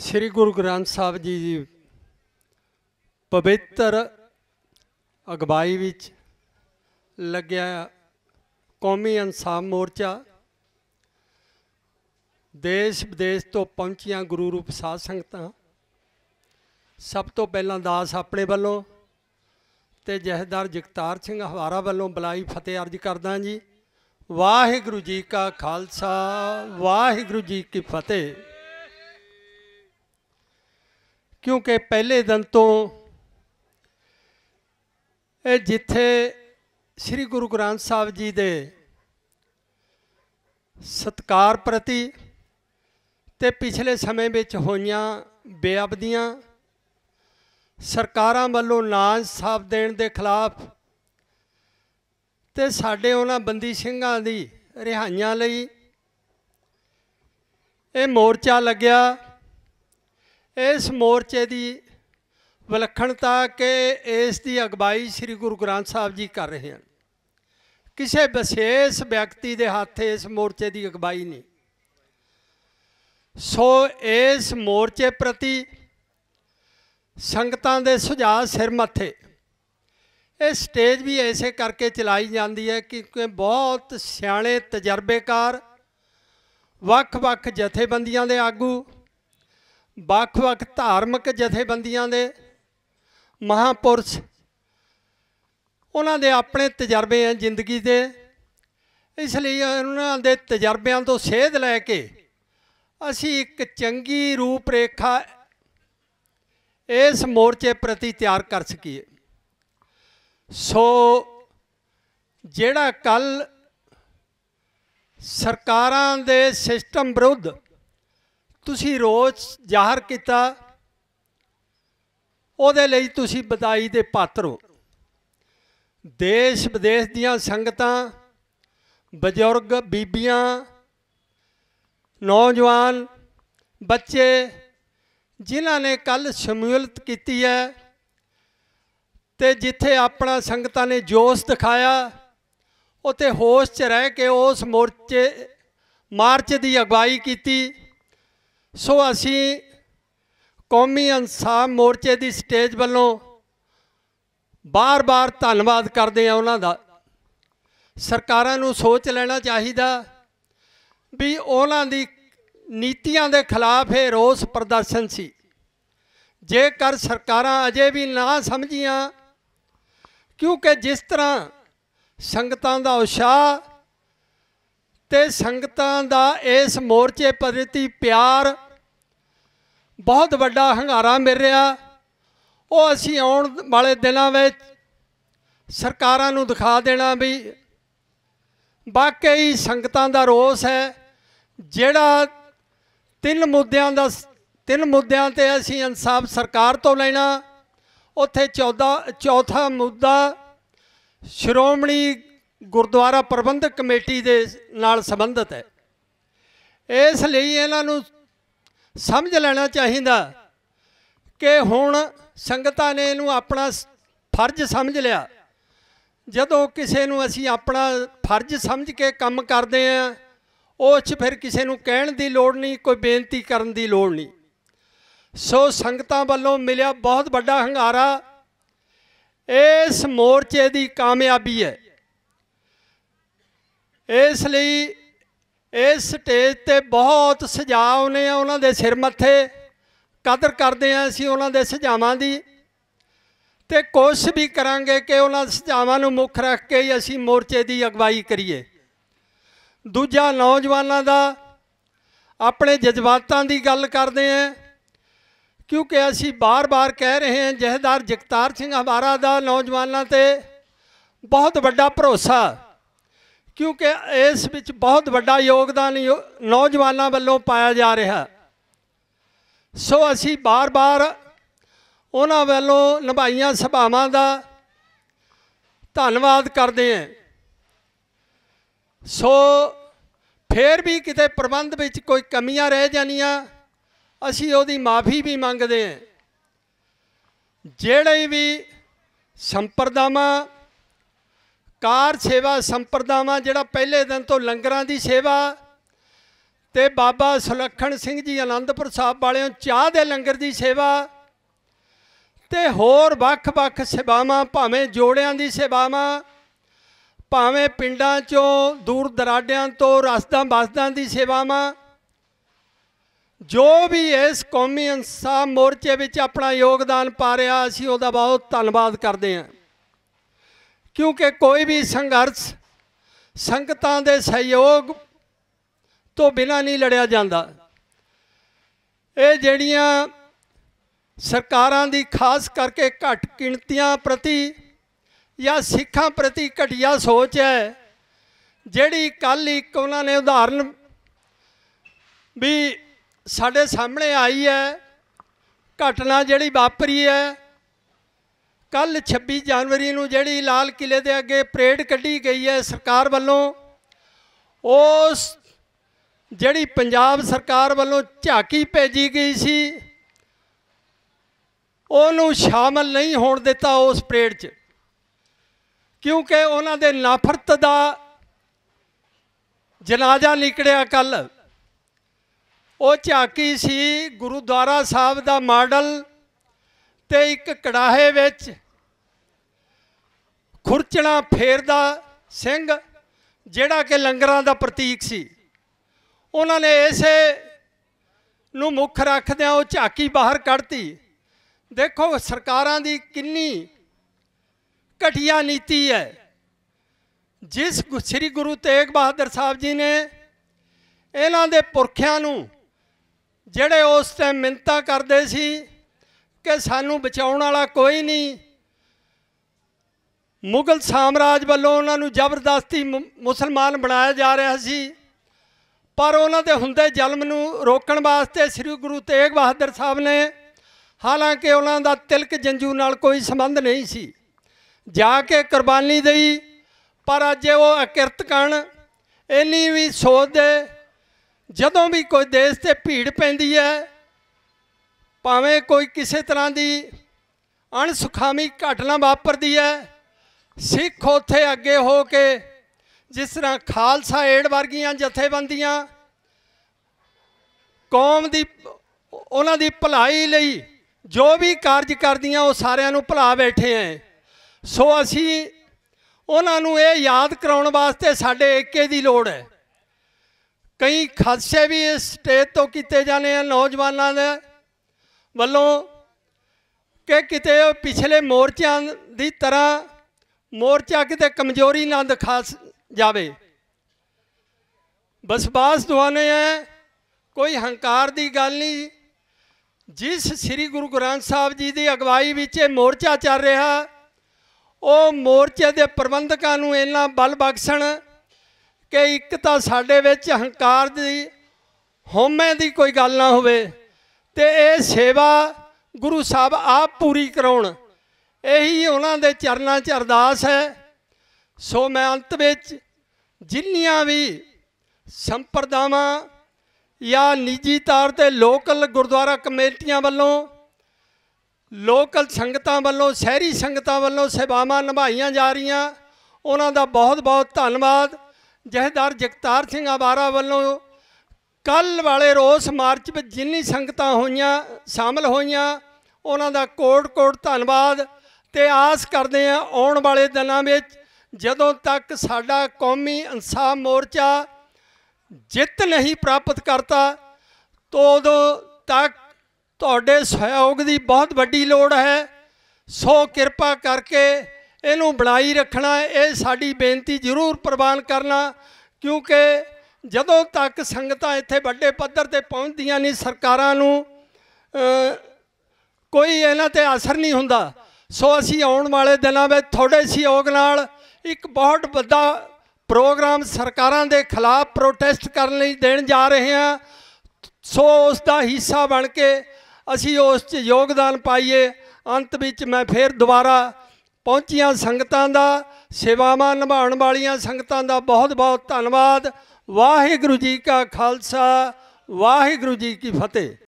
ਸ੍ਰੀ ਗੁਰੂ ਗ੍ਰੰਥ ਸਾਹਿਬ ਜੀ ਦੀ ਪਵਿੱਤਰ ਅਗਵਾਈ ਵਿੱਚ ਲੱਗਿਆ ਕੌਮੀ ਇਨਸਾਫ ਮੋਰਚਾ ਦੇਸ਼ ਵਿਦੇਸ਼ ਤੋਂ ਪਹੁੰਚੀਆਂ ਗੁਰੂ ਰੂਪ ਸਾਧ ਸੰਗਤਾਂ ਸਭ ਤੋਂ ਪਹਿਲਾਂ ਦਾਸ ਆਪਣੇ ਵੱਲੋਂ ਤੇ ਜਹਦਾਰ ਜਗਤਾਰ ਸਿੰਘ ਹਵਾਰਾ ਵੱਲੋਂ ਬਲਾਈ ਫਤਿਹ ਅਰਜ ਕਰਦਾ ਜੀ ਵਾਹਿਗੁਰੂ ਜੀ ਕਾ ਖਾਲਸਾ ਵਾਹਿਗੁਰੂ ਜੀ ਕੀ ਫਤਿਹ ਕਿਉਂਕਿ ਪਹਿਲੇ ਦਿਨ ਤੋਂ ਇਹ ਜਿੱਥੇ ਸ੍ਰੀ ਗੁਰੂ ਗ੍ਰੰਥ ਸਾਹਿਬ ਜੀ ਦੇ ਸਤਕਾਰ ਪ੍ਰਤੀ ਤੇ ਪਿਛਲੇ ਸਮੇਂ ਵਿੱਚ ਹੋਈਆਂ ਬੇਅਬਦੀਆਂ ਸਰਕਾਰਾਂ ਵੱਲੋਂ ਨਾਜ ਸਾਫ ਦੇਣ ਦੇ ਖਿਲਾਫ ਤੇ ਸਾਡੇ ਉਹਨਾਂ ਬੰਦੀ ਸਿੰਘਾਂ ਦੀ ਰਿਹਾਈਆਂ ਲਈ ਇਹ ਮੋਰਚਾ ਲੱਗਿਆ ਇਸ ਮੋਰਚੇ ਦੀ ਵਿਲੱਖਣਤਾ ਕਿ ਇਸ ਦੀ ਅਗਵਾਈ ਸ੍ਰੀ ਗੁਰੂ ਗ੍ਰੰਥ ਸਾਹਿਬ ਜੀ ਕਰ ਰਹੇ ਹਨ ਕਿਸੇ ਵਿਸ਼ੇਸ਼ ਵਿਅਕਤੀ ਦੇ ਹੱਥ ਇਸ ਮੋਰਚੇ ਦੀ ਅਗਵਾਈ ਨਹੀਂ ਸੋ ਇਸ ਮੋਰਚੇ ਪ੍ਰਤੀ ਸੰਗਤਾਂ ਦੇ ਸੁਝਾਅ ਸਿਰ ਮੱਥੇ ਇਹ ਸਟੇਜ ਵੀ ਐਸੇ ਕਰਕੇ ਚਲਾਈ ਜਾਂਦੀ ਹੈ ਕਿਉਂਕਿ ਬਹੁਤ ਸਿਆਣੇ ਤਜਰਬੇਕਾਰ ਵੱਖ-ਵੱਖ ਜਥੇਬੰਦੀਆਂ ਦੇ ਆਗੂ ਵੱਖ-ਵੱਖ ਧਾਰਮਿਕ ਜਥੇਬੰਦੀਆਂ ਦੇ ਮਹਾਪੁਰਸ਼ ਉਹਨਾਂ ਦੇ ਆਪਣੇ ਤਜਰਬੇ ਆ ਜ਼ਿੰਦਗੀ ਦੇ ਇਸ ਲਈ ਉਹਨਾਂ ਦੇ ਤਜਰਬਿਆਂ ਤੋਂ ਸੇਧ ਲੈ ਕੇ ਅਸੀਂ ਇੱਕ ਚੰਗੀ ਰੂਪ ਰੇਖਾ ਇਸ ਮੋਰਚੇ ਪ੍ਰਤੀ ਤਿਆਰ ਕਰ ਸਕੀਏ ਸੋ ਜਿਹੜਾ ਕੱਲ ਸਰਕਾਰਾਂ ਦੇ ਸਿਸਟਮ ਵਿਰੁੱਧ ਤੁਸੀਂ ਰੋਜ਼ ਜ਼ਾਹਰ ਕੀਤਾ ਉਹਦੇ ਲਈ ਤੁਸੀਂ ਬਦਾਈ ਦੇ ਪਾਤਰ ਹੋ ਦੇਸ਼ ਵਿਦੇਸ਼ ਦੀਆਂ ਸੰਗਤਾਂ ਬਜ਼ੁਰਗ ਬੀਬੀਆਂ ਨੌਜਵਾਨ ਬੱਚੇ ਜਿਨ੍ਹਾਂ ਨੇ ਕੱਲ ਸ਼ਮੂਲਤ ਕੀਤੀ ਹੈ ਤੇ ਜਿੱਥੇ ਆਪਣਾ ਸੰਗਤਾਂ ਨੇ ਜੋਸ਼ ਦਿਖਾਇਆ ਉਥੇ ਹੋਸ਼ 'ਚ ਰਹਿ ਕੇ ਉਸ ਮੋਰਚੇ ਮਾਰਚ ਦੀ ਅਗਵਾਈ ਕੀਤੀ ਸੋ ਅਸੀਂ ਕੌਮੀ ਇਨਸਾਫ ਮੋਰਚੇ ਦੀ ਸਟੇਜ ਵੱਲੋਂ ਬਾਰ-ਬਾਰ ਧੰਨਵਾਦ ਕਰਦੇ ਆ ਉਹਨਾਂ ਦਾ ਸਰਕਾਰਾਂ ਨੂੰ ਸੋਚ ਲੈਣਾ ਚਾਹੀਦਾ ਵੀ ਉਹਨਾਂ ਦੀ ਨੀਤੀਆਂ ਦੇ ਖਿਲਾਫ ਇਹ ਰੋਸ ਪ੍ਰਦਰਸ਼ਨ ਸੀ ਜੇਕਰ ਸਰਕਾਰਾਂ ਅਜੇ ਵੀ ਨਾ ਸਮਝੀਆਂ ਕਿਉਂਕਿ ਜਿਸ ਤਰ੍ਹਾਂ ਸੰਗਤਾਂ ਦਾ ਉਸ਼ਾਹ ਤੇ ਸੰਗਤਾਂ ਦਾ ਇਸ ਮੋਰਚੇ ਪ੍ਰਤੀ ਪਿਆਰ ਬਹੁਤ ਵੱਡਾ ਹੰਗਾਰਾ ਮਿਲ ਰਿਹਾ ਉਹ ਅਸੀਂ ਆਉਣ ਵਾਲੇ ਦਿਨਾਂ ਵਿੱਚ ਸਰਕਾਰਾਂ ਨੂੰ ਦਿਖਾ ਦੇਣਾ ਵੀ ਵਾਕਈ ਸੰਗਤਾਂ ਦਾ ਰੋਸ ਹੈ ਜਿਹੜਾ ਤਿੰਨ ਮੁੱਦਿਆਂ ਦਾ ਤਿੰਨ ਮੁੱਦਿਆਂ ਤੇ ਅਸੀਂ ਇਨਸਾਫ ਸਰਕਾਰ ਤੋਂ ਲੈਣਾ ਉੱਥੇ 14 ਚੌਥਾ ਮੁੱਦਾ ਸ਼੍ਰੋਮਣੀ ਗੁਰਦੁਆਰਾ ਪ੍ਰਬੰਧਕ ਕਮੇਟੀ ਦੇ ਨਾਲ ਸੰਬੰਧਿਤ ਹੈ ਇਸ ਲਈ ਇਹਨਾਂ ਨੂੰ ਸਮਝ ਲੈਣਾ ਚਾਹੀਦਾ ਕਿ ਹੁਣ ਸੰਗਤਾਂ ਨੇ ਇਹਨੂੰ ਆਪਣਾ ਫਰਜ਼ ਸਮਝ ਲਿਆ ਜਦੋਂ ਕਿਸੇ ਨੂੰ ਅਸੀਂ ਆਪਣਾ ਫਰਜ਼ ਸਮਝ ਕੇ ਕੰਮ ਕਰਦੇ ਆ ਉਹ 'ਚ ਫਿਰ ਕਿਸੇ ਨੂੰ ਕਹਿਣ ਦੀ ਲੋੜ ਨਹੀਂ ਕੋਈ ਬੇਨਤੀ ਕਰਨ ਦੀ ਲੋੜ ਨਹੀਂ ਸੋ ਸੰਗਤਾਂ ਵੱਲੋਂ ਮਿਲਿਆ ਬਹੁਤ ਵੱਡਾ ਹੰਗਾਰਾ ਇਸ ਮੋਰਚੇ ਦੀ ਕਾਮਯਾਬੀ ਹੈ ਇਸ ਲਈ ਇਸ ਸਟੇਜ ਤੇ ਬਹੁਤ ਸਜਾਉਨੇ ਆ ਉਹਨਾਂ ਦੇ ਸਿਰ ਮੱਥੇ ਕਦਰ ਕਰਦੇ ਆ ਅਸੀਂ ਉਹਨਾਂ ਦੇ ਸੁਝਾਵਾਂ ਦੀ ਤੇ ਕੁਝ ਵੀ ਕਰਾਂਗੇ ਕਿ ਉਹਨਾਂ ਸੁਝਾਵਾਂ ਨੂੰ ਮੁੱਖ ਰੱਖ ਕੇ ਹੀ ਅਸੀਂ ਮੋਰਚੇ ਦੀ ਅਗਵਾਈ ਕਰੀਏ ਦੂਜਾ ਨੌਜਵਾਨਾਂ ਦਾ ਆਪਣੇ ਜਜ਼ਬਾਤਾਂ ਦੀ ਗੱਲ ਕਰਦੇ ਆ ਕਿਉਂਕਿ ਅਸੀਂ ਬਾਰ-ਬਾਰ ਕਹਿ ਰਹੇ ਹਾਂ ਜਹਦਾਰ ਜਗਤਾਰ ਸਿੰਘ ਹਮਾਰਾ ਦਾ ਨੌਜਵਾਨਾਂ ਤੇ ਬਹੁਤ ਵੱਡਾ ਭਰੋਸਾ ਕਿਉਂਕਿ ਇਸ ਵਿੱਚ ਬਹੁਤ ਵੱਡਾ ਯੋਗਦਾਨ ਨੌਜਵਾਨਾਂ ਵੱਲੋਂ ਪਾਇਆ ਜਾ ਰਿਹਾ ਸੋ ਅਸੀਂ ਬਾਰ-ਬਾਰ ਉਹਨਾਂ ਵੱਲੋਂ ਨਿਭਾਈਆਂ ਸਭਾਵਾਂ ਦਾ ਧੰਨਵਾਦ ਕਰਦੇ ਹਾਂ ਸੋ ਫੇਰ ਵੀ ਕਿਤੇ ਪ੍ਰਬੰਧ ਵਿੱਚ ਕੋਈ ਕਮੀਆਂ ਰਹਿ ਜਾਣੀਆਂ ਅਸੀਂ ਉਹਦੀ ਮਾਫੀ ਵੀ ਮੰਗਦੇ ਹਾਂ ਜਿਹੜੇ ਵੀ ਸੰਪਰਦਾਵਾਂ ਕਾਰ ਸੇਵਾ ਸੰਪਰਦਾਵਾਂ ਜਿਹੜਾ ਪਹਿਲੇ ਦਿਨ ਤੋਂ ਲੰਗਰਾਂ ਦੀ ਸੇਵਾ ਤੇ ਬਾਬਾ ਸੁਲੱਖਣ ਸਿੰਘ ਜੀ ਆਨੰਦਪੁਰ ਸਾਹਿਬ ਵਾਲਿਆਂ ਚਾਹ ਦੇ ਲੰਗਰ ਦੀ ਸੇਵਾ ਤੇ ਹੋਰ ਵੱਖ-ਵੱਖ ਸੇਵਾਵਾਂ ਭਾਵੇਂ ਜੋੜਿਆਂ ਦੀ ਸੇਵਾਵਾਂ ਭਾਵੇਂ ਪਿੰਡਾਂ ਚੋਂ ਦੂਰ ਦਰਾਡਿਆਂ ਤੋਂ ਰਸਦਾਂ ਬਸਦਾਂ ਦੀ ਸੇਵਾਵਾਂ ਜੋ ਵੀ ਇਸ ਕੌਮੀ ਇਨਸਾਫ ਮੋਰਚੇ ਵਿੱਚ ਆਪਣਾ ਯੋਗਦਾਨ ਪਾ ਰਿਹਾ ਅਸੀਂ ਉਹਦਾ ਬਹੁਤ ਧੰਨਵਾਦ ਕਰਦੇ ਹਾਂ ਕਿਉਂਕਿ ਕੋਈ ਵੀ ਸੰਘਰਸ਼ ਸੰਗਤਾਂ ਦੇ ਸਹਿਯੋਗ ਤੋਂ ਬਿਨਾਂ ਨਹੀਂ ਲੜਿਆ ਜਾਂਦਾ ਇਹ ਜਿਹੜੀਆਂ ਸਰਕਾਰਾਂ ਦੀ ਖਾਸ ਕਰਕੇ ਘੱਟ ਗਿਣਤੀਆਂ ਪ੍ਰਤੀ ਜਾਂ ਸਿੱਖਾਂ ਪ੍ਰਤੀ ਘਟਿਆ ਸੋਚ ਹੈ ਜਿਹੜੀ ਕੱਲ ਇੱਕ ਉਹਨਾਂ ਨੇ ਉਦਾਹਰਨ ਵੀ ਸਾਡੇ ਸਾਹਮਣੇ ਆਈ ਹੈ ਘਟਨਾ ਜਿਹੜੀ ਵਾਪਰੀ ਹੈ ਕੱਲ 26 ਜਨਵਰੀ ਨੂੰ ਜਿਹੜੀ ਲਾਲ ਕਿਲੇ ਦੇ ਅੱਗੇ ਪਰੇਡ ਕੱਢੀ ਗਈ ਹੈ ਸਰਕਾਰ ਵੱਲੋਂ ਉਸ ਜਿਹੜੀ ਪੰਜਾਬ ਸਰਕਾਰ ਵੱਲੋਂ ਝਾਕੀ ਭੇਜੀ ਗਈ ਸੀ ਉਹਨੂੰ ਸ਼ਾਮਲ ਨਹੀਂ ਹੋਣ ਦਿੱਤਾ ਉਸ ਪਰੇਡ 'ਚ ਕਿਉਂਕਿ ਉਹਨਾਂ ਦੇ ਨਫ਼ਰਤ ਦਾ ਜਨਾਜ਼ਾ ਨਿਕੜਿਆ ਕੱਲ ਉਹ ਝਾਕੀ ਸੀ ਗੁਰਦੁਆਰਾ ਸਾਹਿਬ ਦਾ ਮਾਡਲ ਤੇ ਇੱਕ ਕੜਾਹੇ ਵਿੱਚ ਖੁਰਚਣਾ ਫੇਰਦਾ ਸਿੰਘ ਜਿਹੜਾ ਕਿ ਲੰਗਰਾਂ ਦਾ ਪ੍ਰਤੀਕ ਸੀ ਉਹਨਾਂ ਨੇ ਇਸੇ ਨੂੰ ਮੁੱਖ ਰੱਖਦਿਆਂ ਉਹ ਝਾਕੀ ਬਾਹਰ ਕੱਢਤੀ ਦੇਖੋ ਸਰਕਾਰਾਂ ਦੀ ਕਿੰਨੀ ਘਟੀਆ ਨੀਤੀ ਹੈ ਜਿਸ ਸ੍ਰੀ ਗੁਰੂ ਤੇਗ ਬਹਾਦਰ ਸਾਹਿਬ ਜੀ ਨੇ ਇਹਨਾਂ ਦੇ ਪੁਰਖਿਆਂ ਨੂੰ ਜਿਹੜੇ ਉਸ ਟਾਈਮ ਮਿੰਤਾ ਕਰਦੇ ਸੀ ਕਿ ਸਾਨੂੰ ਬਚਾਉਣ ਵਾਲਾ ਕੋਈ ਨਹੀਂ ਮੁਗਲ ਸਾਮਰਾਜ ਵੱਲੋਂ ਉਹਨਾਂ ਨੂੰ ਜ਼ਬਰਦਸਤੀ ਮੁਸਲਮਾਨ ਬਣਾਇਆ ਜਾ ਰਿਹਾ ਸੀ ਪਰ ਉਹਨਾਂ ਦੇ ਹੁੰਦੇ ਜਲਮ ਨੂੰ ਰੋਕਣ ਵਾਸਤੇ ਸ੍ਰੀ ਗੁਰੂ ਤੇਗ ਬਹਾਦਰ ਸਾਹਿਬ ਨੇ ਹਾਲਾਂਕਿ ਉਹਨਾਂ ਦਾ ਤਿਲਕ ਜੰਜੂ ਨਾਲ ਕੋਈ ਸੰਬੰਧ ਨਹੀਂ ਸੀ ਜਾ ਕੇ ਕੁਰਬਾਨੀ ਦੇਈ ਪਰ ਅੱਜ ਉਹ ਅਕਿਰਤ ਕਣ ਇੰਨੀ ਵੀ ਸੋਚ ਦੇ ਜਦੋਂ ਵੀ ਕੋਈ ਦੇਸ਼ ਤੇ ਭੀੜ ਪੈਂਦੀ ਹੈ ਭਾਵੇਂ ਕੋਈ ਕਿਸੇ ਤਰ੍ਹਾਂ ਦੀ ਅਣਸੁਖਾਮੀ ਘਟਨਾ ਵਾਪਰਦੀ ਹੈ ਸਿੱਖ ਉੱਥੇ ਅੱਗੇ ਹੋ ਕੇ ਜਿਸ ਤਰ੍ਹਾਂ ਖਾਲਸਾ ਏਡ ਵਰਗੀਆਂ ਜਥੇਬੰਦੀਆਂ ਕੌਮ ਦੀ ਉਹਨਾਂ ਦੀ ਭਲਾਈ ਲਈ ਜੋ ਵੀ ਕਾਰਜ ਕਰਦੀਆਂ ਉਹ ਸਾਰਿਆਂ ਨੂੰ ਭਲਾ ਬੈਠੇ ਐ ਸੋ ਅਸੀਂ ਉਹਨਾਂ ਨੂੰ ਇਹ ਯਾਦ ਕਰਾਉਣ ਵਾਸਤੇ ਸਾਡੇ ਏਕੇ ਦੀ ਲੋੜ ਹੈ ਕਈ ਖਾਸੇ ਵੀ ਇਸ ਸਟੇਜ ਤੋਂ ਕੀਤੇ ਜਾਣੇ ਆ ਨੌਜਵਾਨਾਂ ਦੇ ਵੱਲੋਂ ਕਿ ਕਿਤੇ ਪਿਛਲੇ ਮੋਰਚਿਆਂ ਦੀ ਤਰ੍ਹਾਂ ਮੋਰਚਾ ਕਿਤੇ ਕਮਜ਼ੋਰੀ ਨਾ ਦਿਖਾ ਜਾਵੇ ਬਸਬਾਸ ਦੁਆਨੇ ਹੈ ਕੋਈ ਹੰਕਾਰ ਦੀ ਗੱਲ ਨਹੀਂ ਜਿਸ ਸ੍ਰੀ ਗੁਰੂ ਗ੍ਰੰਥ ਸਾਹਿਬ ਜੀ ਦੀ ਅਗਵਾਈ ਵਿੱਚ ਇਹ ਮੋਰਚਾ ਚੱਲ ਰਿਹਾ ਉਹ ਮੋਰਚੇ ਦੇ ਪ੍ਰਬੰਧਕਾਂ ਨੂੰ ਇੰਨਾ ਬਲ ਬਖਸ਼ਣ ਕਿ ਇੱਕ ਤਾਂ ਸਾਡੇ ਵਿੱਚ ਹੰਕਾਰ ਦੀ ਹਉਮੈ ਦੀ ਕੋਈ ਗੱਲ ਨਾ ਹੋਵੇ ਤੇ ਇਹ ਸੇਵਾ ਗੁਰੂ ਸਾਹਿਬ ਆਪ ਪੂਰੀ ਕਰਾਉਣ ਇਹੀ ਉਹਨਾਂ ਦੇ ਚਰਨਾਂ 'ਚ ਅਰਦਾਸ ਹੈ ਸੋ ਮੈਂ ਅੰਤ ਵਿੱਚ ਜਿੰਨੀਆਂ ਵੀ ਸੰਪਰਦਾਵਾਂ ਜਾਂ ਨਿੱਜੀ ਤੌਰ ਤੇ ਲੋਕਲ ਗੁਰਦੁਆਰਾ ਕਮੇਟੀਆਂ ਵੱਲੋਂ ਲੋਕਲ ਸੰਗਤਾਂ ਵੱਲੋਂ ਸ਼ਹਿਰੀ ਸੰਗਤਾਂ ਵੱਲੋਂ ਸੇਵਾਵਾਂ ਨਿਭਾਈਆਂ ਜਾ ਰਹੀਆਂ ਉਹਨਾਂ ਦਾ ਬਹੁਤ-ਬਹੁਤ ਧੰਨਵਾਦ ਜਹਦਾਰ ਜਗਤਾਰ ਸਿੰਘ ਆਵਾਰਾ ਵੱਲੋਂ ਕੱਲ ਵਾਲੇ ਰੋਸ ਮਾਰਚ ਵਿੱਚ ਜਿੰਨੀ ਸੰਗਤਾਂ ਹੋਈਆਂ ਸ਼ਾਮਲ ਹੋਈਆਂ ਉਹਨਾਂ ਦਾ ਕੋਟ-ਕੋਟ ਧੰਨਵਾਦ ਤੇ ਆਸ ਕਰਦੇ ਆ ਆਉਣ ਵਾਲੇ ਦਿਨਾਂ ਵਿੱਚ ਜਦੋਂ ਤੱਕ ਸਾਡਾ ਕੌਮੀ ਇਨਸਾਫ ਮੋਰਚਾ ਜਿੱਤ ਨਹੀਂ ਪ੍ਰਾਪਤ ਕਰਤਾ ਉਦੋਂ ਤੱਕ ਤੁਹਾਡੇ ਸਹਿਯੋਗ ਦੀ ਬਹੁਤ ਵੱਡੀ ਲੋੜ ਹੈ ਸੋ ਕਿਰਪਾ ਕਰਕੇ ਇਹਨੂੰ ਬਣਾਈ ਰੱਖਣਾ ਇਹ ਸਾਡੀ ਬੇਨਤੀ ਜ਼ਰੂਰ ਪ੍ਰਵਾਨ ਕਰਨਾ ਕਿਉਂਕਿ ਜਦੋਂ ਤੱਕ ਸੰਗਤਾਂ ਇੱਥੇ ਵੱਡੇ ਪੱਧਰ ਤੇ ਪਹੁੰਚਦੀਆਂ ਨਹੀਂ ਸਰਕਾਰਾਂ ਨੂੰ ਕੋਈ ਇਹਨਾਂ ਤੇ ਅਸਰ ਨਹੀਂ ਹੁੰਦਾ ਸੋ ਅਸੀਂ ਆਉਣ ਵਾਲੇ ਦਿਨਾਂ ਵਿੱਚ ਤੁਹਾਡੇ ਸਹਿਯੋਗ ਨਾਲ ਇੱਕ ਬਹੁਤ ਵੱਡਾ ਪ੍ਰੋਗਰਾਮ ਸਰਕਾਰਾਂ ਦੇ ਖਿਲਾਫ ਪ੍ਰੋਟੈਸਟ ਕਰਨ ਲਈ ਦੇਣ ਜਾ ਰਹੇ ਹਾਂ ਸੋ ਉਸ ਦਾ ਹਿੱਸਾ ਬਣ ਕੇ ਅਸੀਂ ਉਸ 'ਚ ਯੋਗਦਾਨ ਪਾਈਏ ਅੰਤ ਵਿੱਚ ਮੈਂ ਫੇਰ ਦੁਬਾਰਾ ਪਹੁੰਚੀਆਂ ਸੰਗਤਾਂ ਦਾ ਸੇਵਾਵਾਂ ਨਿਭਾਉਣ ਵਾਲੀਆਂ ਸੰਗਤਾਂ ਦਾ ਬਹੁਤ-ਬਹੁਤ ਧੰਨਵਾਦ ਵਾਹਿਗੁਰੂ ਜੀ ਕਾ ਖਾਲਸਾ ਵਾਹਿਗੁਰੂ ਜੀ ਕੀ ਫਤਿਹ